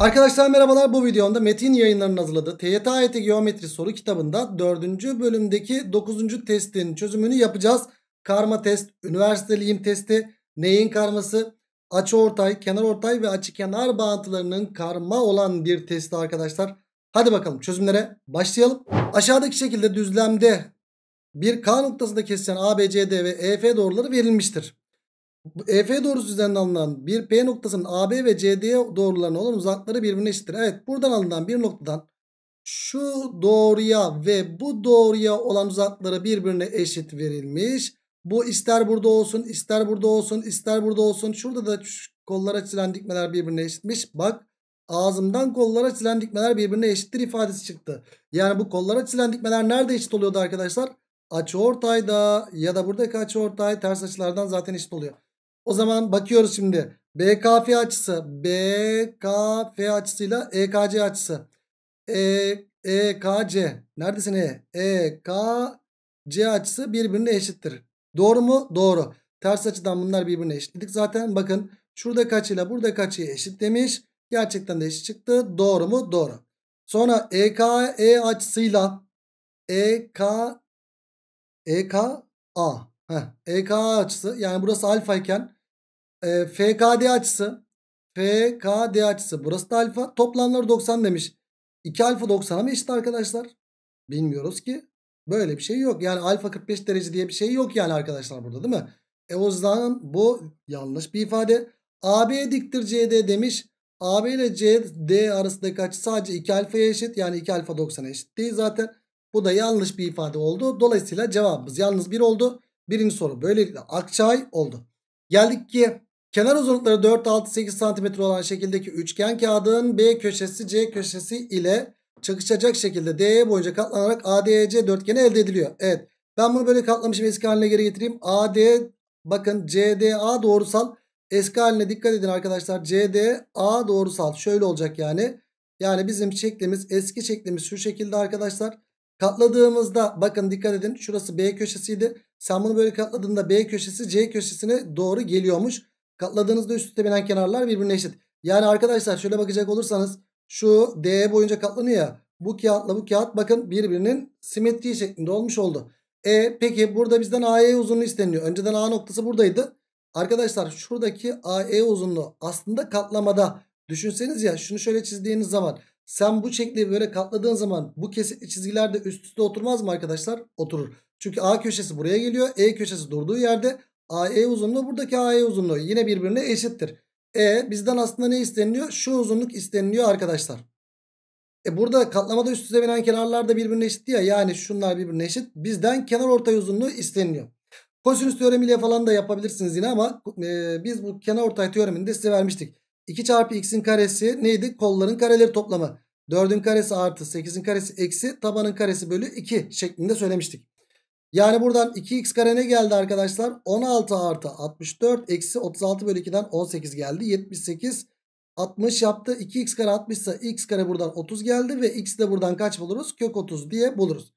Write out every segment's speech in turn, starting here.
Arkadaşlar merhabalar bu videomda Metin yayınlarının hazırladığı TYT AYT e Geometri soru kitabında 4. bölümdeki 9. testin çözümünü yapacağız. Karma test, üniversiteliyim testi, neyin karması, açı ortay, kenar ortay ve açı kenar bağıntılarının karma olan bir testi arkadaşlar. Hadi bakalım çözümlere başlayalım. Aşağıdaki şekilde düzlemde bir K noktasında kesilen ABCD ve EF doğruları verilmiştir. EF doğrusu üzerinden alınan bir P noktasının AB ve CD doğrularına olan uzakları birbirine eşittir. Evet buradan alınan bir noktadan şu doğruya ve bu doğruya olan uzakları birbirine eşit verilmiş. Bu ister burada olsun, ister burada olsun, ister burada olsun. Şurada da şu kollara çizilen dikmeler birbirine eşitmiş. Bak ağzımdan kollara çizilen dikmeler birbirine eşittir ifadesi çıktı. Yani bu kollara çizilen dikmeler nerede eşit oluyordu arkadaşlar? Açı ortayda ya da buradaki açı ortay ters açılardan zaten eşit oluyor. O zaman bakıyoruz şimdi. BKF açısı BKF açısıyla EKC açısı. E, e neredesin E? EKC açısı birbirine eşittir. Doğru mu? Doğru. Ters açıdan bunlar birbirine eşitledik. Zaten bakın şurada kaçıyla burada kaçıyı eşit demiş. Gerçekten de eşit çıktı. Doğru mu? Doğru. Sonra EKE e açısıyla EK EKA Heh, EKA açısı yani burası alfa iken e, ee, FKD açısı FKD açısı burası da alfa toplamları 90 demiş. 2 alfa 90 mı eşit arkadaşlar? Bilmiyoruz ki. Böyle bir şey yok. Yani alfa 45 derece diye bir şey yok yani arkadaşlar burada değil mi? E o zaman bu yanlış bir ifade. AB diktir CD demiş. AB ile CD arasındaki açı sadece 2 alfaya eşit. Yani 2 alfa 90 eşit değil zaten. Bu da yanlış bir ifade oldu. Dolayısıyla cevabımız yalnız 1 oldu. Birinci soru böylelikle Akçay oldu. Geldik ki Kenar uzunlukları 4, 6, 8 cm olan şekildeki üçgen kağıdın B köşesi C köşesi ile çakışacak şekilde DE boyunca katlanarak ADC e, dörtgeni elde ediliyor. Evet ben bunu böyle katlamışım eski haline geri getireyim. AD bakın CDA doğrusal eski haline dikkat edin arkadaşlar. CDA doğrusal şöyle olacak yani. Yani bizim şeklimiz eski şeklimiz şu şekilde arkadaşlar. Katladığımızda bakın dikkat edin şurası B köşesiydi. Sen bunu böyle katladığında B köşesi C köşesine doğru geliyormuş. Katladığınızda üst üste binen kenarlar birbirine eşit. Yani arkadaşlar şöyle bakacak olursanız şu D boyunca katlanıyor ya. Bu kağıtla bu kağıt bakın birbirinin simetriği şeklinde olmuş oldu. E peki burada bizden AE uzunluğu isteniyor. Önceden A noktası buradaydı. Arkadaşlar şuradaki AE uzunluğu aslında katlamada. Düşünseniz ya şunu şöyle çizdiğiniz zaman sen bu şekli böyle katladığın zaman bu kesitli çizgiler de üst üste oturmaz mı arkadaşlar? Oturur. Çünkü A köşesi buraya geliyor. E köşesi durduğu yerde AE uzunluğu buradaki AE uzunluğu yine birbirine eşittir. E bizden aslında ne isteniliyor? Şu uzunluk isteniliyor arkadaşlar. E burada katlamada üst üste binen kenarlar da birbirine eşit ya. Yani şunlar birbirine eşit. Bizden kenar ortay uzunluğu isteniliyor. Kosinüs teoremiyle falan da yapabilirsiniz yine ama e, biz bu kenar ortay teoremini de size vermiştik. 2 çarpı x'in karesi neydi? Kolların kareleri toplamı. 4'ün karesi artı 8'in karesi eksi tabanın karesi bölü 2 şeklinde söylemiştik. Yani buradan 2x kare ne geldi arkadaşlar? 16 artı 64 eksi 36 bölü 2'den 18 geldi. 78 60 yaptı. 2x kare 60 ise x kare buradan 30 geldi ve x de buradan kaç buluruz? Kök 30 diye buluruz.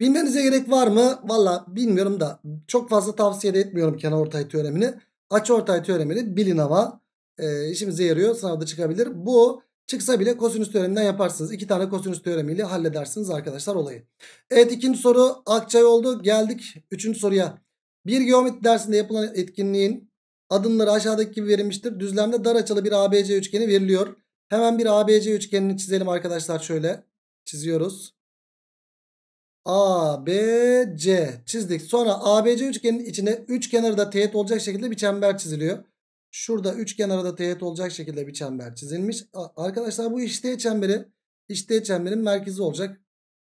Bilmenize gerek var mı? Valla bilmiyorum da çok fazla tavsiye de etmiyorum ortay teoremini. Aç ortay teoremini bilin ama e, işimize yarıyor. Sınavda çıkabilir. Bu Çıksa bile kosinüs teoreminden yaparsınız. İki tane kosinüs teoremiyle halledersiniz arkadaşlar olayı. Evet ikinci soru Akçay oldu. Geldik üçüncü soruya. Bir geometri dersinde yapılan etkinliğin adımları aşağıdaki gibi verilmiştir. Düzlemde dar açılı bir ABC üçgeni veriliyor. Hemen bir ABC üçgenini çizelim arkadaşlar şöyle. Çiziyoruz. A, B, C çizdik. Sonra ABC üçgenin içine üç kenarı da teğet olacak şekilde bir çember çiziliyor. Şurada üç kenara teğet olacak şekilde bir çember çizilmiş. Arkadaşlar bu işte çemberi işte çemberin merkezi olacak.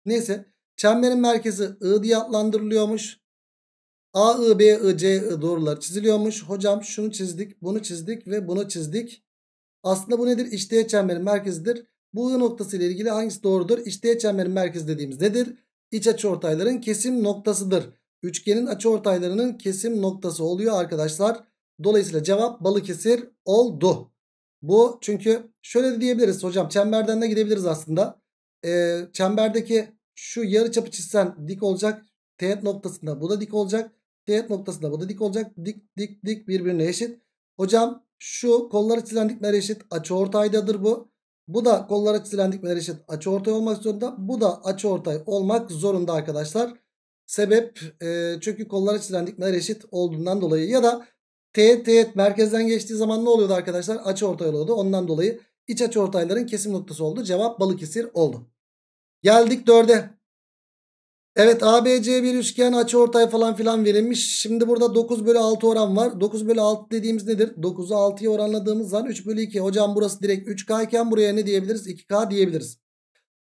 Neyse çemberin merkezi I diye adlandırılıyormuş. A, I, B, I, C, I doğrular çiziliyormuş. Hocam şunu çizdik, bunu çizdik ve bunu çizdik. Aslında bu nedir? İşte çemberin merkezidir. Bu I noktası ile ilgili hangisi doğrudur? İşte çemberin merkezi dediğimiz nedir? İç açıortayların kesim noktasıdır. Üçgenin açıortaylarının kesim noktası oluyor arkadaşlar. Dolayısıyla cevap Balıkesir oldu. Bu çünkü şöyle de diyebiliriz hocam çemberden de gidebiliriz aslında. Ee, çemberdeki şu yarı çapı çizsen dik olacak. Teğet noktasında bu da dik olacak. Teğet noktasında bu da dik olacak. Dik dik dik birbirine eşit. Hocam şu kolları çizilen dikmeler eşit ortaydadır bu. Bu da kollara çizilen dikmeler eşit ortay olmak zorunda. Bu da açı ortay olmak zorunda arkadaşlar. Sebep e, çünkü kollara çizilen dikmeler eşit olduğundan dolayı ya da teğet teğet merkezden geçtiği zaman ne oluyordu arkadaşlar? Açı ortay oluyordu. Ondan dolayı iç açı ortayların kesim noktası oldu. Cevap Balıkesir oldu. Geldik dörde Evet ABC bir üçgen açı ortay falan filan verilmiş. Şimdi burada 9 bölü 6 oran var. 9 bölü 6 dediğimiz nedir? 9'u 6'ya oranladığımız zaman 3 bölü 2. Hocam burası direkt 3K iken buraya ne diyebiliriz? 2K diyebiliriz.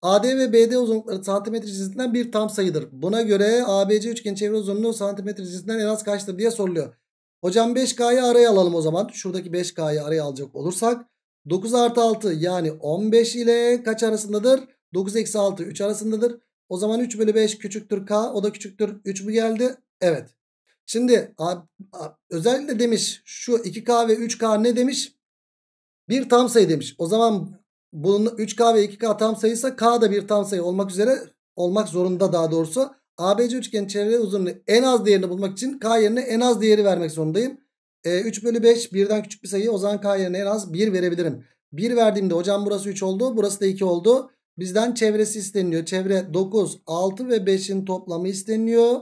AD ve BD uzunlukları santimetre cinsinden bir tam sayıdır. Buna göre ABC üçgen çevre uzunluğu santimetre cinsinden en az kaçtır diye soruluyor. Hocam 5K'yı araya alalım o zaman. Şuradaki 5K'yı araya alacak olursak. 9 artı 6 yani 15 ile kaç arasındadır? 9 eksi 6 3 arasındadır. O zaman 3 bölü 5 küçüktür K. O da küçüktür 3 mü geldi? Evet. Şimdi a, a, özellikle demiş şu 2K ve 3K ne demiş? Bir tam sayı demiş. O zaman bunun 3K ve 2K tam sayıysa K da bir tam sayı olmak üzere olmak zorunda daha doğrusu. ABC üçgen çevre uzunluğu en az değerini bulmak için K yerine en az değeri vermek zorundayım. E, 3 bölü 5 birden küçük bir sayı o zaman K yerine en az 1 verebilirim. 1 verdiğimde hocam burası 3 oldu burası da 2 oldu. Bizden çevresi isteniliyor. Çevre 9, 6 ve 5'in toplamı isteniliyor.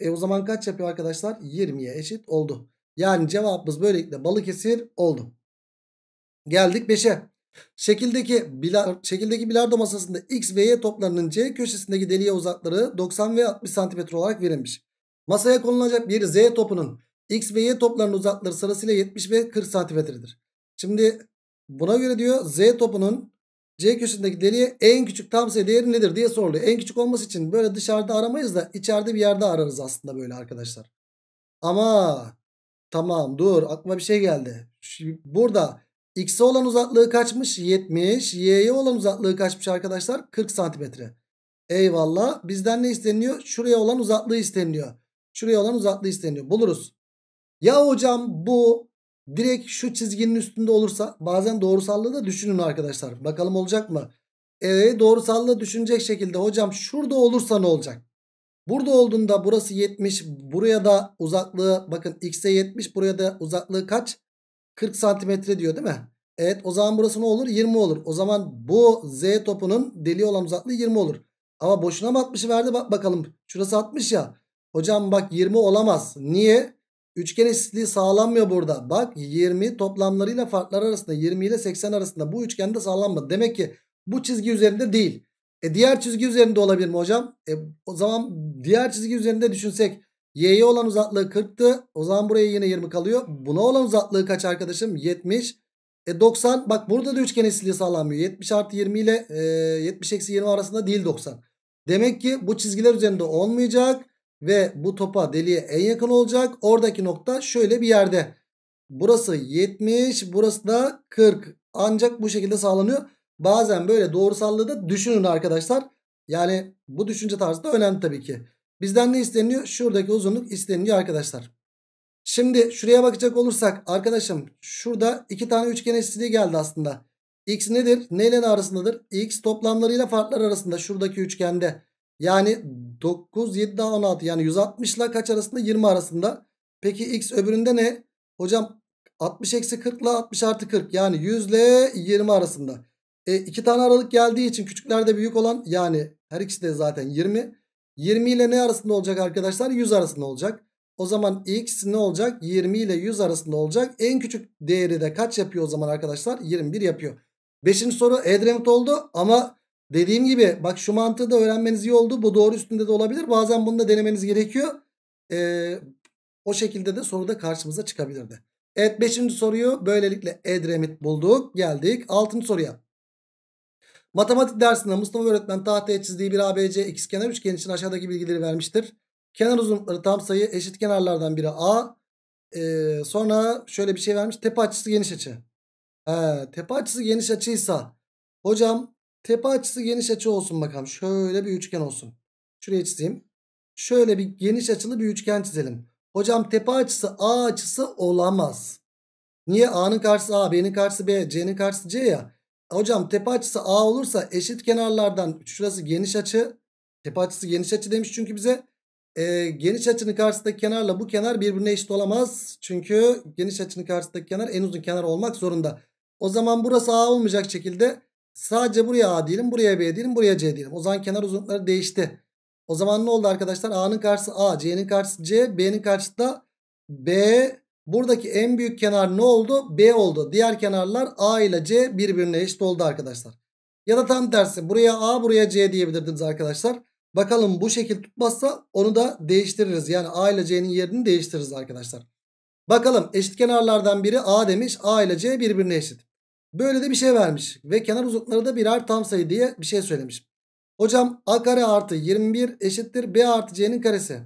E o zaman kaç yapıyor arkadaşlar? 20'ye eşit oldu. Yani cevabımız böylelikle balık esir oldu. Geldik 5'e. Şekildeki, bilar, şekildeki bilardo masasında x ve y toplarının c köşesindeki deliğe uzakları 90 ve 60 cm olarak verilmiş. Masaya konulacak bir z topunun x ve y toplarının uzakları sırasıyla 70 ve 40 cm'dir. Şimdi buna göre diyor z topunun c köşesindeki deliğe en küçük tam sayı değeri nedir diye soruluyor. En küçük olması için böyle dışarıda aramayız da içeride bir yerde ararız aslında böyle arkadaşlar. Ama tamam dur aklıma bir şey geldi. Şimdi burada X'e olan uzaklığı kaçmış? 70. Y'ye olan uzaklığı kaçmış arkadaşlar? 40 santimetre. Eyvallah. Bizden ne isteniyor? Şuraya olan uzaklığı isteniyor. Şuraya olan uzaklığı isteniyor. Buluruz. Ya hocam bu direkt şu çizginin üstünde olursa bazen doğrusallığı da düşünün arkadaşlar. Bakalım olacak mı? E, doğrusallığı düşünecek şekilde hocam şurada olursa ne olacak? Burada olduğunda burası 70. Buraya da uzaklığı bakın x'e 70. Buraya da uzaklığı kaç? 40 santimetre diyor değil mi? Evet o zaman burası ne olur? 20 olur. O zaman bu Z topunun deli olan uzaklığı 20 olur. Ama boşuna mı 60'ı verdi bak bakalım. Şurası 60 ya. Hocam bak 20 olamaz. Niye? Üçgen eşitliği sağlanmıyor burada. Bak 20 toplamlarıyla farklar arasında 20 ile 80 arasında bu üçgende sağlanmadı. Demek ki bu çizgi üzerinde değil. E diğer çizgi üzerinde olabilir mi hocam? E o zaman diğer çizgi üzerinde düşünsek Y'ye olan uzaklığı 40'tı. O zaman buraya yine 20 kalıyor. Buna olan uzaklığı kaç arkadaşım? 70. E 90. Bak burada da üçgen eşitliği sağlanmıyor. 70 artı 20 ile e, 70 eksi 20 arasında değil 90. Demek ki bu çizgiler üzerinde olmayacak. Ve bu topa deliğe en yakın olacak. Oradaki nokta şöyle bir yerde. Burası 70. Burası da 40. Ancak bu şekilde sağlanıyor. Bazen böyle doğrusallığı da düşünün arkadaşlar. Yani bu düşünce tarzı da önemli tabii ki. Bizden ne isteniyor? Şuradaki uzunluk isteniyor arkadaşlar. Şimdi şuraya bakacak olursak arkadaşım şurada iki tane üçgen eşitliği geldi aslında. X nedir? Neyle arasındadır? X toplamlarıyla farklar arasında şuradaki üçgende. Yani 9, 7 daha 16 yani 160 ile kaç arasında? 20 arasında. Peki X öbüründe ne? Hocam 60 eksi 40 ile 60 artı 40 yani 100 ile 20 arasında. E, iki tane aralık geldiği için küçüklerde büyük olan yani her ikisi de zaten 20. 20 ile ne arasında olacak arkadaşlar? 100 arasında olacak. O zaman x ne olacak? 20 ile 100 arasında olacak. En küçük değeri de kaç yapıyor o zaman arkadaşlar? 21 yapıyor. Beşinci soru Edremit oldu ama dediğim gibi bak şu mantığı da öğrenmeniz iyi oldu. Bu doğru üstünde de olabilir. Bazen bunu da denemeniz gerekiyor. Ee, o şekilde de soruda karşımıza çıkabilirdi. Evet 5. soruyu böylelikle Edremit bulduk. Geldik 6. soruya. Matematik dersinde Mustafa öğretmen tahtaya çizdiği bir ABC ikizkenar üçgen için aşağıdaki bilgileri vermiştir. Kenar uzunlukları tam sayı eşit kenarlardan biri A. Ee, sonra şöyle bir şey vermiş. Tepe açısı geniş açı. He, tepe açısı geniş açıysa hocam tepe açısı geniş açı olsun bakalım. Şöyle bir üçgen olsun. Şuraya çizeyim. Şöyle bir geniş açılı bir üçgen çizelim. Hocam tepe açısı A açısı olamaz. Niye? A'nın karşısı A, B'nin karşısı B, C'nin karşısı C ya. Hocam tepe açısı A olursa eşit kenarlardan şurası geniş açı. Tepe açısı geniş açı demiş çünkü bize. E, geniş açının karşısındaki kenarla bu kenar birbirine eşit olamaz. Çünkü geniş açının karşısındaki kenar en uzun kenar olmak zorunda. O zaman burası A olmayacak şekilde sadece buraya A diyelim, buraya B diyelim, buraya C diyelim. O zaman kenar uzunlukları değişti. O zaman ne oldu arkadaşlar? A'nın karşısı A, C'nin karşısı C, B'nin karşısı da B, Buradaki en büyük kenar ne oldu? B oldu. Diğer kenarlar A ile C birbirine eşit oldu arkadaşlar. Ya da tam tersi buraya A buraya C diyebilirdiniz arkadaşlar. Bakalım bu şekil tutmazsa onu da değiştiririz. Yani A ile C'nin yerini değiştiririz arkadaşlar. Bakalım eşit kenarlardan biri A demiş. A ile C birbirine eşit. Böyle de bir şey vermiş. Ve kenar uzunlukları da birer tam sayı diye bir şey söylemiş. Hocam A kare artı 21 eşittir B artı C'nin karesi.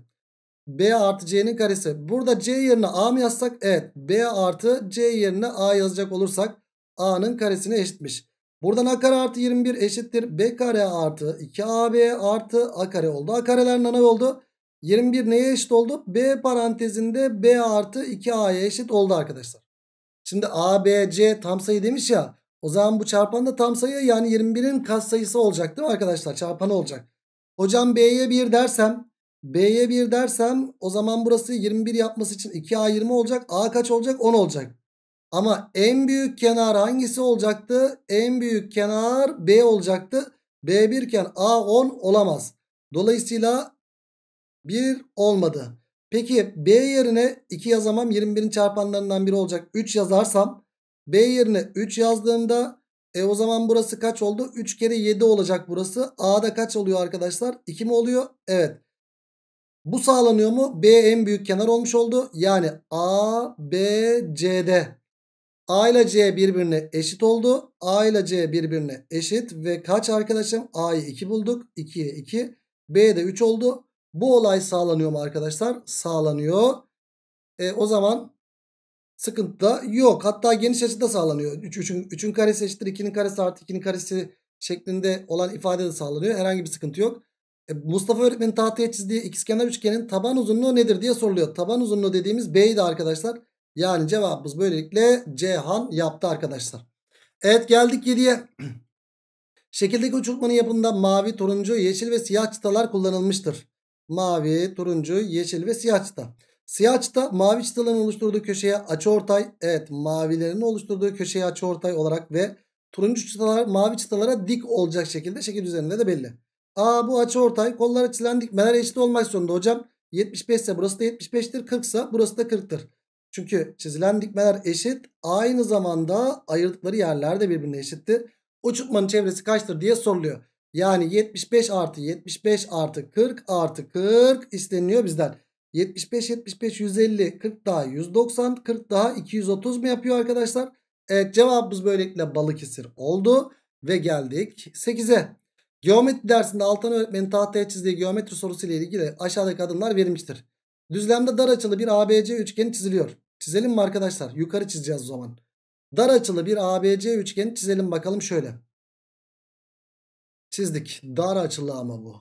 B artı C'nin karesi. Burada C yerine A mı yazsak? Evet. B artı C yerine A yazacak olursak A'nın karesine eşitmiş. Buradan A kare artı 21 eşittir. B kare artı 2AB artı A kare oldu. A kareler nana oldu. 21 neye eşit oldu? B parantezinde B artı 2A'ya eşit oldu arkadaşlar. Şimdi A, B, C tam sayı demiş ya. O zaman bu çarpan da tam sayı yani 21'in katsayısı olacak değil mi arkadaşlar? Çarpanı olacak. Hocam B'ye 1 dersem B'ye 1 dersem o zaman burası 21 yapması için 2A 20 olacak. A kaç olacak? 10 olacak. Ama en büyük kenar hangisi olacaktı? En büyük kenar B olacaktı. B1 iken A 10 olamaz. Dolayısıyla 1 olmadı. Peki B yerine 2 yazamam. 21'in çarpanlarından biri olacak. 3 yazarsam B yerine 3 yazdığımda e o zaman burası kaç oldu? 3 kere 7 olacak burası. A'da kaç oluyor arkadaşlar? 2 mi oluyor? Evet. Bu sağlanıyor mu? B en büyük kenar olmuş oldu. Yani A, B, C'de A ile C birbirine eşit oldu. A ile C birbirine eşit ve kaç arkadaşım? A'yı 2 bulduk. 2'ye 2. B de 3 oldu. Bu olay sağlanıyor mu arkadaşlar? Sağlanıyor. E, o zaman sıkıntı da yok. Hatta geniş açıda sağlanıyor. 3'ün üç, karesi eşittir 2'nin karesi artı 2'nin karesi şeklinde olan ifade de sağlanıyor. Herhangi bir sıkıntı yok. E, Mustafa öğretmenin tahtaya çizdiği ikizkenar üçgenin taban uzunluğu nedir diye soruluyor. Taban uzunluğu dediğimiz B'ydi arkadaşlar. Yani cevabımız böylelikle Cihan yaptı arkadaşlar. Evet geldik 7'ye. Şekildeki uçurtmanın yapımında mavi, turuncu, yeşil ve siyah çıtalar kullanılmıştır. Mavi, turuncu, yeşil ve siyah çıta. Siyah çıta mavi çıtaların oluşturduğu köşeye açıortay, evet mavilerin oluşturduğu köşeye açıortay olarak ve turuncu çıtalar mavi çıtalara dik olacak şekilde şekil üzerinde de belli. A bu açı ortay. Kollar açılan dikmeler eşit olmak zorunda hocam. 75 ise burası da 75'tir. 40 ise burası da 40'tır. Çünkü çizilen dikmeler eşit. Aynı zamanda ayırdıkları yerler de birbirine eşittir. Uçurtmanın çevresi kaçtır diye soruluyor. Yani 75 artı 75 artı 40 artı 40 isteniyor bizden. 75 75 150 40 daha 190 40 daha 230 mu yapıyor arkadaşlar? Evet cevabımız böylelikle Balıkesir oldu ve geldik 8'e. Geometri dersinde Altan öğretmenin tahtaya çizdiği geometri sorusu ile ilgili aşağıdaki adımlar verilmiştir. Düzlemde dar açılı bir ABC üçgeni çiziliyor. Çizelim mi arkadaşlar? Yukarı çizeceğiz o zaman. Dar açılı bir ABC üçgeni çizelim bakalım şöyle. Çizdik. Dar açılı ama bu.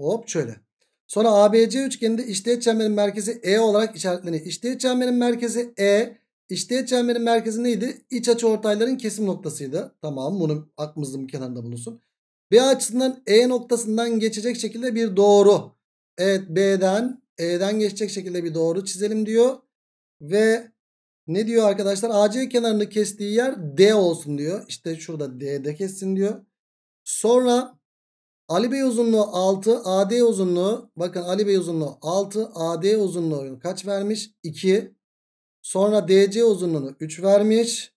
Hop şöyle. Sonra ABC üçgeninde işteğet çemberin merkezi E olarak işaretleniyor. İşteğet çemberin merkezi E. İşteğet çemberin merkezi neydi? İç açı ortayların kesim noktasıydı. Tamam bunu aklımızın bir kenarında bulunsun. B açısından E noktasından geçecek şekilde bir doğru. Evet B'den E'den geçecek şekilde bir doğru çizelim diyor. Ve ne diyor arkadaşlar? AC kenarını kestiği yer D olsun diyor. İşte şurada D'de kessin diyor. Sonra Ali Bey uzunluğu 6, AD uzunluğu bakın Ali Bey uzunluğu 6, AD uzunluğu kaç vermiş? 2. Sonra DC uzunluğunu 3 vermiş.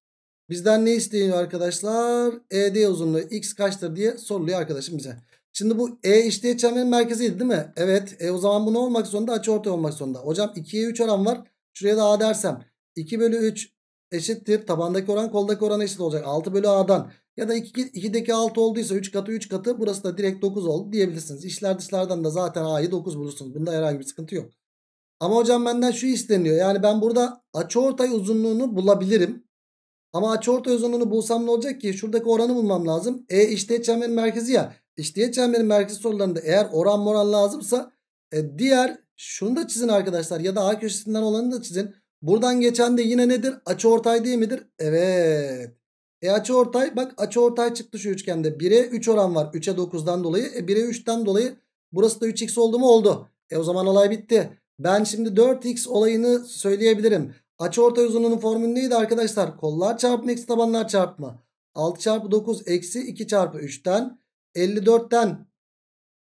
Bizden ne isteniyor arkadaşlar? ED uzunluğu x kaçtır diye soruluyor arkadaşım bize. Şimdi bu E işleyiş çemberin merkeziydi değil mi? Evet. E o zaman bu ne olmak zorunda? Açı ortaya olmak zorunda. Hocam 2'ye 3 oran var. Şuraya da A dersem 2 bölü 3 eşittir. Tabandaki oran koldaki oran eşit olacak. 6 bölü A'dan. Ya da 2, 2'deki 6 olduysa 3 katı 3 katı burası da direkt 9 oldu diyebilirsiniz. İşler dışlardan da zaten A'yı 9 bulursunuz. Bunda herhangi bir sıkıntı yok. Ama hocam benden şu isteniyor. Yani ben burada açıortay uzunluğunu bulabilirim. Ama açıorta uzunluğunu bulsam ne olacak ki? Şuradaki oranı bulmam lazım. E işteğet çemberin merkezi ya. E işteğet çemberin merkezi sorularında eğer oran moran lazımsa e, diğer şunu da çizin arkadaşlar. Ya da A köşesinden olanı da çizin. Buradan geçen de yine nedir? Açıortay değil midir? Evet. E açıortay bak açıortay çıktı şu üçgende. 1'e 3 oran var. 3'e 9'dan dolayı. E 1'e 3'ten dolayı burası da 3x oldu mu? Oldu. E o zaman olay bitti. Ben şimdi 4x olayını söyleyebilirim. Açı orta uzunluğunun formülü neydi arkadaşlar? Kollar çarpma eksi tabanlar çarpma. 6 çarpı 9 eksi 2 çarpı 3'ten 54'ten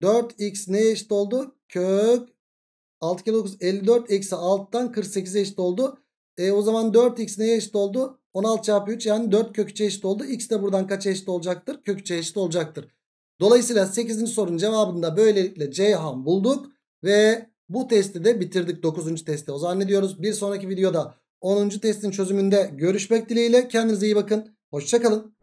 4x neye eşit oldu? Kök 6 kere 9 54 eksi 6'tan 48'e eşit oldu. E, o zaman 4x neye eşit oldu? 16 çarpı 3 yani 4 kök 3'e eşit oldu. X de buradan kaça eşit olacaktır? Kök 3'e eşit olacaktır. Dolayısıyla 8. sorunun cevabını da böylelikle Ceyhan bulduk. Ve bu testi de bitirdik 9. testi. O zaman ne diyoruz? Bir sonraki videoda 10. testin çözümünde görüşmek dileğiyle. Kendinize iyi bakın. Hoşçakalın.